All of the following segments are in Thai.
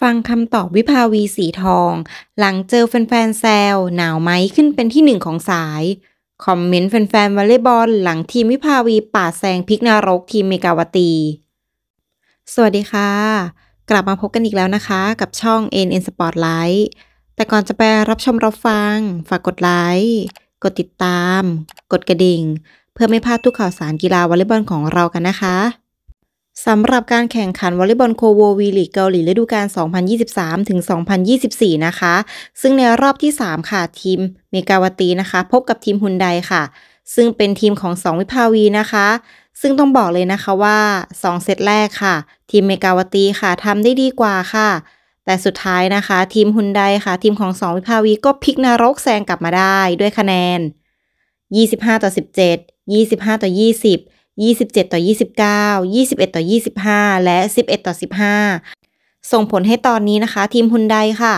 ฟังคำตอบวิภาวีสีทอง หลังเจอแฟนแฟนแซวหนาวไหมขึ้นเป็นที่หนึ่งของสาย คอมเมนต์แฟนๆวอลเลย์บอลหลังทีมวิภาวีป่าแซงพิกนารกทีมเมกาวตี สวัสดีค่ะ กลับมาพบกันอีกแล้วนะคะ กับช่อง NN Spotlight แต่ก่อนจะไปรับชมรับฟัง ฝากกดไลค์กดติดตาม กดกระดิ่ง เพื่อไม่พลาดทุกข่าวสารกีฬาวอลเลย์บอลของเรากันนะคะสำหรับการแข่งขันวอลเลย์บอลโคโววีลีกเกาหลีฤดูกาล2023ถึง2024นะคะ ซึ่งในรอบที่ 3 ค่ะ ทีมเมกาวตีนะคะ พบกับทีมฮุนไดค่ะ ซึ่งเป็นทีมของ 2 วิภาวีนะคะ ซึ่งต้องบอกเลยนะคะว่า 2เซตแรกค่ะ ทีมเมกาวตีค่ะทำได้ดีกว่าค่ะ แต่สุดท้ายนะคะ ทีมฮุนไดค่ะ ทีมของ 2 วิภาวีก็พลิกนรกแซงกลับมาได้ด้วยคะแนน 25ต่อ17 25ต่อ20 27 ต่อ 29 21 ต่อ 25 และ 11 ต่อ 15 ส่งผลให้ตอนนี้นะคะ ทีมฮุนไดค่ะ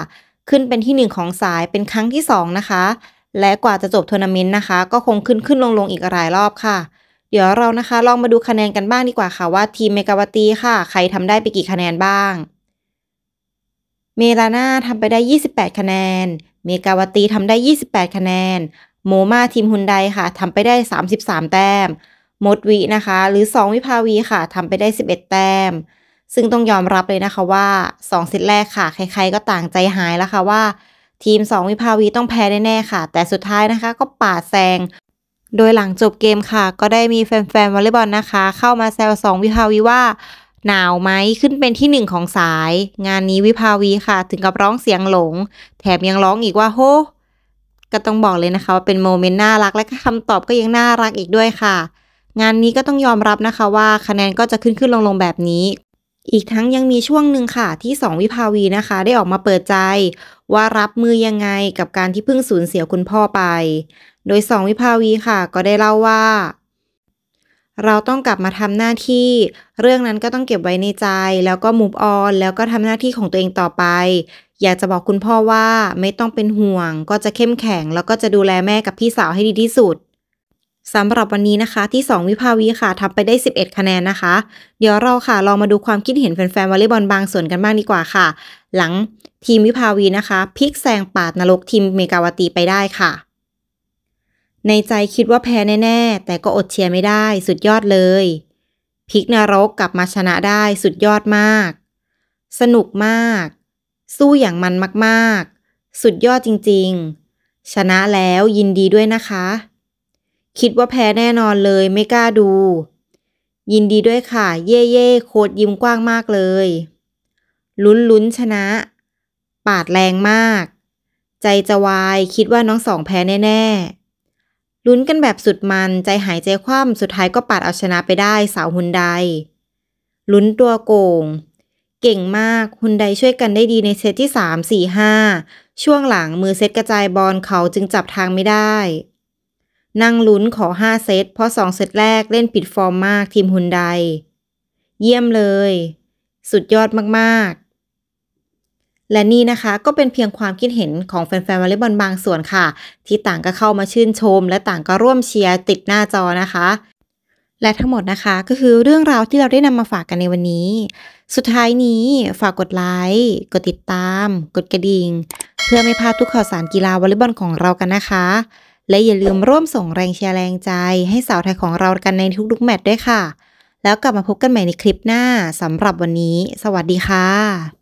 ขึ้นเป็นที่ 1 ของสายเป็นครั้งที่2นะคะ และกว่าจะจบทัวร์นาเมนต์นะคะ ก็คงขึ้นขึ้นลงลงอีกหลายรอบค่ะ เดี๋ยวเรานะคะลองมาดูคะแนนกันบ้างดีกว่าค่ะว่าทีมเมกาวตีค่ะ ใครทำได้ไปกี่คะแนนบ้าง เมลาน่าทำไปได้ 28 คะแนน เมกาวตีทำได้ 28 คะแนน โมมาทีมฮุนไดค่ะทำไปได้ 33 แต้มมดวินะคะ หรือ 2 วิภาวีค่ะทำไปได้ 11 แต้มซึ่งต้องยอมรับเลยนะคะว่า 2เซตแรกค่ะใครๆก็ต่างใจหายแล้วค่ะว่าทีม 2 วิภาวีต้องแพ้แน่ๆ ค่ะ แต่สุดท้ายนะคะก็ปาดแซงโดยหลังจบเกมค่ะ ก็ได้มีแฟนๆวอลเลย์บอลนะคะ เข้ามาแซว2วิภาวีว่า หนาวไหมขึ้นเป็นที่ 1 ของสาย งานนี้วิภาวีค่ะ ถึงกับร้องเสียงหลงแถมยังร้องอีกว่าโฮก็ต้องบอกเลยนะคะว่าเป็นโมเมนต์น่ารักและคำตอบก็ยังน่ารักอีกด้วยค่ะงานนี้ก็ต้องยอมรับนะคะว่าคะแนนก็จะขึ้นขึ้นลงลงแบบนี้ อีกทั้งยังมีช่วงหนึ่งค่ะที่ 2 วิภาวีนะคะ ได้ออกมาเปิดใจ ว่ารับมือยังไงกับการที่เพิ่งสูญเสียคุณพ่อไป โดย 2 วิภาวีค่ะ ก็ได้เล่าว่า เราต้องกลับมาทำหน้าที่ เรื่องนั้นก็ต้องเก็บไว้ในใจ แล้วก็มูฟออนแล้วก็ทำหน้าที่ของตัวเองต่อไป อยากจะบอกคุณพ่อว่า ไม่ต้องเป็นห่วง ก็จะเข้มแข็ง แล้วก็จะดูแลแม่กับพี่สาวให้ดีที่สุดสำหรับวันนี้นะคะที่ 2 วิภาวีค่ะทำไปได้ 11 คะแนนนะคะเดี๋ยวเราค่ะ ลองมาดูความคิดเห็นแฟนๆวอลเลย์บอลบางส่วนกันบ้างดีกว่าค่ะ หลังทีมวิภาวีนะคะพลิกแซงปาดนรกทีมเมกาวตีไปได้ค่ะ ในใจคิดว่าแพ้แน่ ๆ แต่ก็อดเชียร์ไม่ได้สุดยอดเลยพลิกนรกกลับมาชนะได้สุดยอดมาก สนุกมาก สู้อย่างมันมากๆ สุดยอดจริงๆ ชนะแล้วยินดีด้วยนะคะคิดว่าแพ้แน่นอนเลยไม่กล้าดู ยินดีด้วยค่ะ เย่เย่โคตรยิ้มกว้างมากเลย ลุ้นลุ้นชนะ ปาดแรงมาก ใจจะวายคิดว่าน้องสองแพ้แน่ๆลุ้นกันแบบสุดมันใจหายใจคว่ำสุดท้ายก็ปาดเอาชนะไปได้สาวฮุนไดลุ้นตัวโกง เก่งมากฮุนไดช่วยกันได้ดีในเซตที่3 4 5ช่วงหลังมือเซตกระจายบอลเขาจึงจับทางไม่ได้นั่งลุ้นขอ 5 เซต เพราะ 2 เซตแรกเล่นปิดฟอร์มมากทีมฮุนไดเยี่ยมเลย สุดยอดมาก ๆ และนี่นะคะก็เป็นเพียงความคิดเห็นของแฟน ๆวอลเลย์บอลบางส่วนค่ะ ที่ต่างก็เข้ามาชื่นชม และต่างก็ร่วมเชียร์ติดหน้าจอนะคะ และทั้งหมดนะคะก็คือเรื่องราวที่เราได้นำมาฝากกันในวันนี้ สุดท้ายนี้ฝากกดไลค์กดติดตาม กดกระดิ่งเพื่อไม่พลาดทุกข่าวสารกีฬาวอลเลย์บอลของเรากันนะคะและอย่าลืมร่วมส่งแรงเชียร์แรงใจให้สาวไทยของเรากันในทุกๆ แมตช์ด้วยค่ะ แล้วกลับมาพบกันใหม่ในคลิปหน้าสำหรับวันนี้ สวัสดีค่ะ